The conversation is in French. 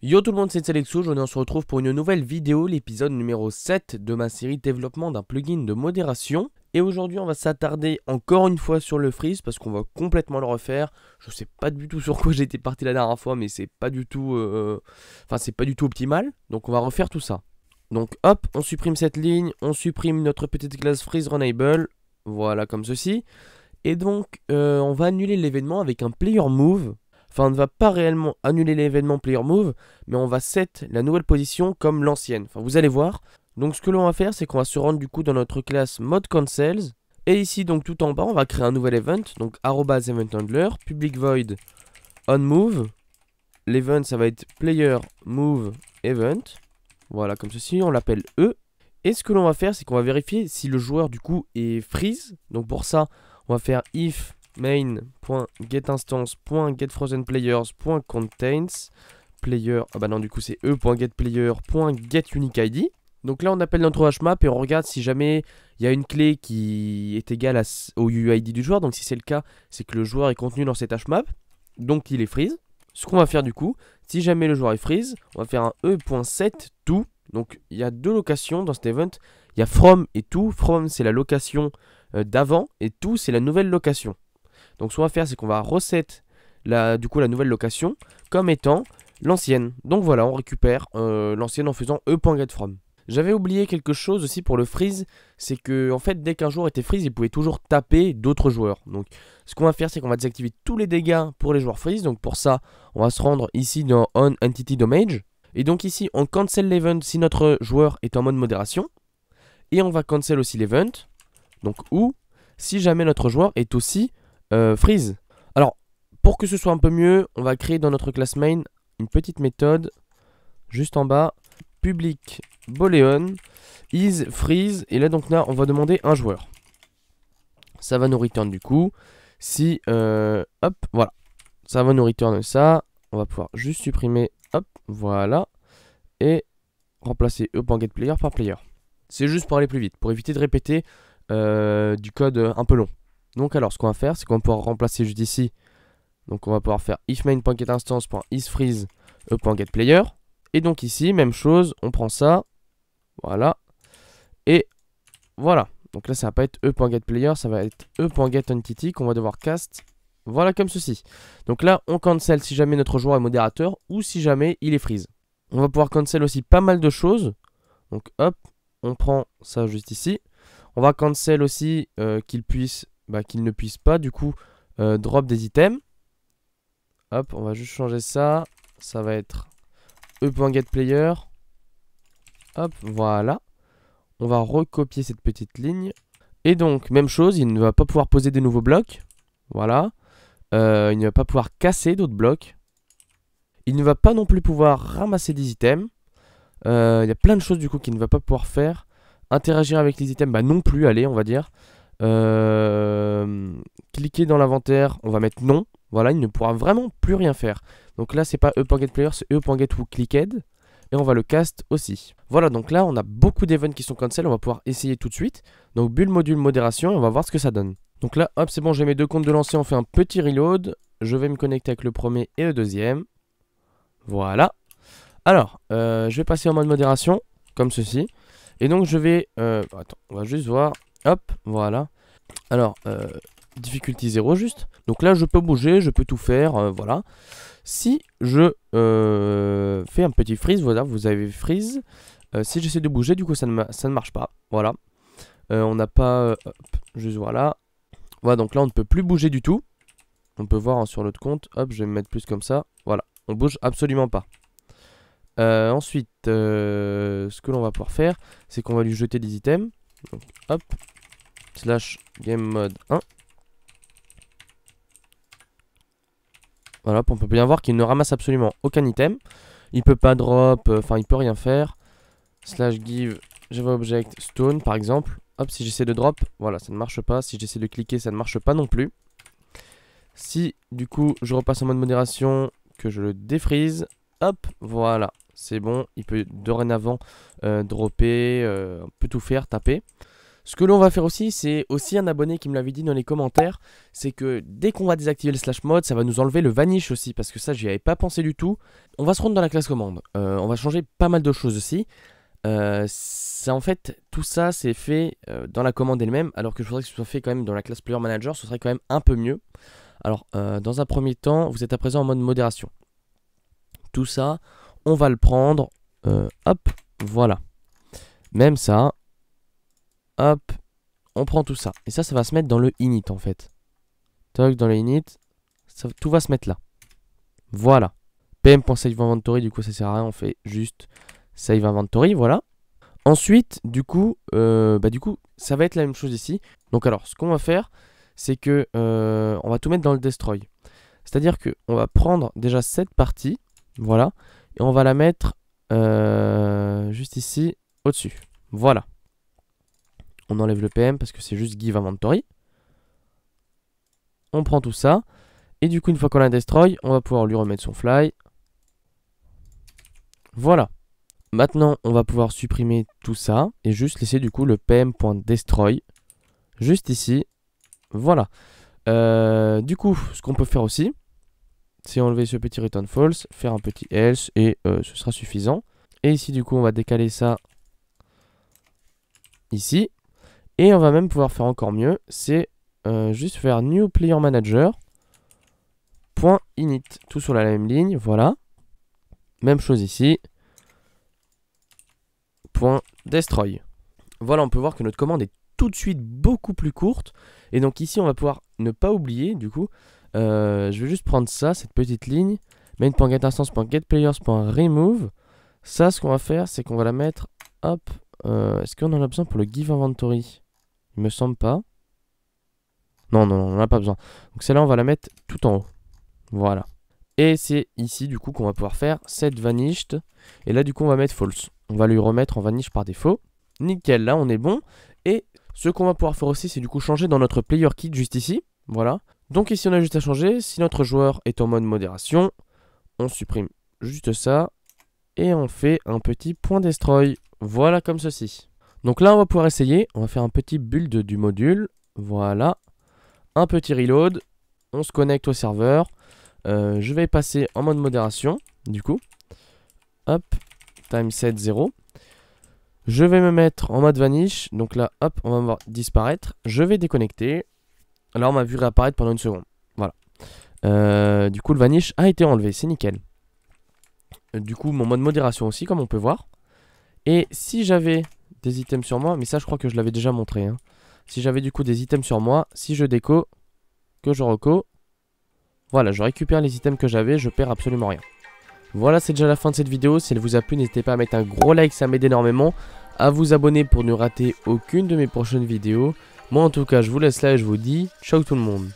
Yo tout le monde, c'est Alexo. aujourd'hui on se retrouve pour une nouvelle vidéo, l'épisode numéro 7 de ma série développement d'un plugin de modération. Et aujourd'hui on va s'attarder encore une fois sur le freeze parce qu'on va complètement le refaire. Je sais pas du tout sur quoi j'étais parti la dernière fois mais c'est pas du tout euh, enfin c'est pas du tout optimal. Donc on va refaire tout ça. Donc hop, on supprime cette ligne, on supprime notre petite classe freeze runable. Voilà comme ceci. Et donc euh, on va annuler l'événement avec un player move Enfin, on ne va pas réellement annuler l'événement Player Move, mais on va set la nouvelle position comme l'ancienne. Enfin, vous allez voir. Donc, ce que l'on va faire, c'est qu'on va se rendre du coup dans notre classe Mode Cancels. Et ici, donc tout en bas, on va créer un nouvel event. Donc, /event handler public void on move L'event, ça va être player move event. Voilà, comme ceci, on l'appelle E. Et ce que l'on va faire, c'est qu'on va vérifier si le joueur du coup est freeze. Donc pour ça, on va faire if main.getInstance.getFrozenPlayers.contains player, ah bah non du coup c'est e.getPlayer.getUniqueID donc là on appelle notre hmap et on regarde si jamais il y a une clé qui est égale au UID du joueur donc si c'est le cas c'est que le joueur est contenu dans cet hmap donc il est freeze ce qu'on va faire du coup si jamais le joueur est freeze on va faire un e.set tout donc il y a deux locations dans cet event il y a from et to from c'est la location euh, d'avant et tout c'est la nouvelle location donc ce qu'on va faire, c'est qu'on va reset la, du coup, la nouvelle location comme étant l'ancienne. Donc voilà, on récupère euh, l'ancienne en faisant e From. J'avais oublié quelque chose aussi pour le freeze, c'est que en fait dès qu'un joueur était freeze, il pouvait toujours taper d'autres joueurs. Donc ce qu'on va faire, c'est qu'on va désactiver tous les dégâts pour les joueurs freeze. Donc pour ça, on va se rendre ici dans On Entity Damage. Et donc ici, on cancel l'event si notre joueur est en mode modération. Et on va cancel aussi l'event. Donc ou si jamais notre joueur est aussi euh, freeze. Alors, pour que ce soit un peu mieux, on va créer dans notre classe main une petite méthode juste en bas. Public boolean is freeze. Et là, donc là, on va demander un joueur. Ça va nous return du coup. Si, euh, hop, voilà. Ça va nous return ça. On va pouvoir juste supprimer, hop, voilà. Et remplacer e get player par player. C'est juste pour aller plus vite, pour éviter de répéter euh, du code un peu long. Donc alors ce qu'on va faire, c'est qu'on va pouvoir remplacer juste ici. Donc on va pouvoir faire if main e Et donc ici, même chose, on prend ça. Voilà. Et voilà. Donc là, ça va pas être e.getPlayer, ça va être e.getEntity qu'on va devoir cast. Voilà comme ceci. Donc là, on cancel si jamais notre joueur est modérateur ou si jamais il est freeze. On va pouvoir cancel aussi pas mal de choses. Donc hop, on prend ça juste ici. On va cancel aussi euh, qu'il puisse bah, qu'il ne puisse pas du coup euh, drop des items. Hop, on va juste changer ça. Ça va être e.getPlayer. Hop, voilà. On va recopier cette petite ligne. Et donc, même chose, il ne va pas pouvoir poser des nouveaux blocs. Voilà. Euh, il ne va pas pouvoir casser d'autres blocs. Il ne va pas non plus pouvoir ramasser des items. Euh, il y a plein de choses du coup qu'il ne va pas pouvoir faire. Interagir avec les items, bah non plus, allez, on va dire. Euh, cliquez dans l'inventaire, on va mettre non. Voilà, il ne pourra vraiment plus rien faire. Donc là, c'est pas e.getPlayer, c'est e.getWhoClicked. Et on va le cast aussi. Voilà, donc là, on a beaucoup d'events qui sont cancel. On va pouvoir essayer tout de suite. Donc bulle module modération, on va voir ce que ça donne. Donc là, hop, c'est bon, j'ai mes deux comptes de lancer. On fait un petit reload. Je vais me connecter avec le premier et le deuxième. Voilà. Alors, euh, je vais passer en mode modération, comme ceci. Et donc, je vais... Euh, attends, on va juste voir Hop, voilà. Alors, euh, difficulté 0 juste. Donc là, je peux bouger, je peux tout faire, euh, voilà. Si je euh, fais un petit freeze, voilà, vous avez freeze. si j'essaie de bouger, du coup, ça ne, ça ne marche pas, voilà. on n'a pas... Hop, juste voilà. Voilà, donc là, on ne peut plus bouger du tout. On peut voir hein, sur l'autre compte. Hop, je vais me mettre plus comme ça. Voilà, on bouge absolument pas. ensuite, ce que l'on va pouvoir faire, c'est qu'on va lui jeter des items hop, slash game mode 1. Voilà, on peut bien voir qu'il ne ramasse absolument aucun item. Il peut pas drop, euh, enfin il peut rien faire. Slash give Java object stone par exemple. Hop, si j'essaie de drop, voilà, ça ne marche pas. Si j'essaie de cliquer, ça ne marche pas non plus. Si du coup je repasse en mode modération, que je le défrise, hop, voilà c'est bon, il peut dorénavant euh, dropper, euh, on peut tout faire, taper. Ce que l'on va faire aussi, c'est aussi un abonné qui me l'avait dit dans les commentaires, c'est que dès qu'on va désactiver le slash mode, ça va nous enlever le vanish aussi, parce que ça j'y avais pas pensé du tout. On va se rendre dans la classe commande, euh, on va changer pas mal de choses aussi. en fait, tout ça c'est fait dans la commande elle-même, alors que je voudrais que ce soit fait quand même dans la classe player manager, ce serait quand même un peu mieux. Alors, dans un premier temps, vous êtes à présent en mode modération. Tout ça, on va le prendre. Euh, hop, voilà. Même ça. Hop, on prend tout ça. Et ça, ça va se mettre dans le init en fait. Toc, dans le init, tout va se mettre là. Voilà. inventory, du coup, ça sert à rien. On fait juste save inventory, voilà. Ensuite, du coup, euh, bah, du coup, ça va être la même chose ici. Donc alors, ce qu'on va faire, c'est que euh, on va tout mettre dans le destroy. C'est-à-dire que on va prendre déjà cette partie, voilà, et on va la mettre euh, juste ici, au-dessus. Voilà. On enlève le PM parce que c'est juste give inventory. On prend tout ça. Et du coup, une fois qu'on la destroy, on va pouvoir lui remettre son fly. Voilà. Maintenant, on va pouvoir supprimer tout ça et juste laisser du coup le pm.destroy juste ici. Voilà. Euh, du coup, ce qu'on peut faire aussi, c'est enlever ce petit return false, faire un petit else et euh, ce sera suffisant. Et ici du coup on va décaler ça ici. Et on va même pouvoir faire encore mieux, c'est euh, juste faire new player manager init tout sur la même ligne, voilà. Même chose ici. Point destroy. Voilà, on peut voir que notre commande est tout de suite beaucoup plus courte. Et donc ici, on va pouvoir ne pas oublier, du coup, euh, je vais juste prendre ça, cette petite ligne. Main.getInstance.getPlayers.remove. Ça, ce qu'on va faire, c'est qu'on va la mettre. Hop. Euh, est-ce qu'on en a besoin pour le give inventory Il me semble pas. Non, non, on n'en a pas besoin. Donc celle-là, on va la mettre tout en haut. Voilà. Et c'est ici, du coup, qu'on va pouvoir faire cette vanished. Et là, du coup, on va mettre false. On va lui remettre en vanish par défaut. Nickel, là, on est bon. Et ce qu'on va pouvoir faire aussi, c'est du coup changer dans notre player kit juste ici. Voilà. Donc ici on a juste à changer, si notre joueur est en mode modération, on supprime juste ça et on fait un petit point destroy. Voilà comme ceci. Donc là on va pouvoir essayer, on va faire un petit build du module, voilà. Un petit reload, on se connecte au serveur. Euh, je vais passer en mode modération du coup. Hop, time set 0. Je vais me mettre en mode vanish, donc là hop on va me voir disparaître. Je vais déconnecter, alors, on m'a vu réapparaître pendant une seconde. Voilà. Euh, du coup, le vanish a été enlevé. C'est nickel. Euh, du coup, mon mode modération aussi, comme on peut voir. Et si j'avais des items sur moi, mais ça, je crois que je l'avais déjà montré. Hein. Si j'avais du coup des items sur moi, si je déco, que je reco, voilà, je récupère les items que j'avais, je perds absolument rien. Voilà, c'est déjà la fin de cette vidéo. Si elle vous a plu, n'hésitez pas à mettre un gros like, ça m'aide énormément. À vous abonner pour ne rater aucune de mes prochaines vidéos. Moi en tout cas, je vous laisse là et je vous dis ciao tout le monde.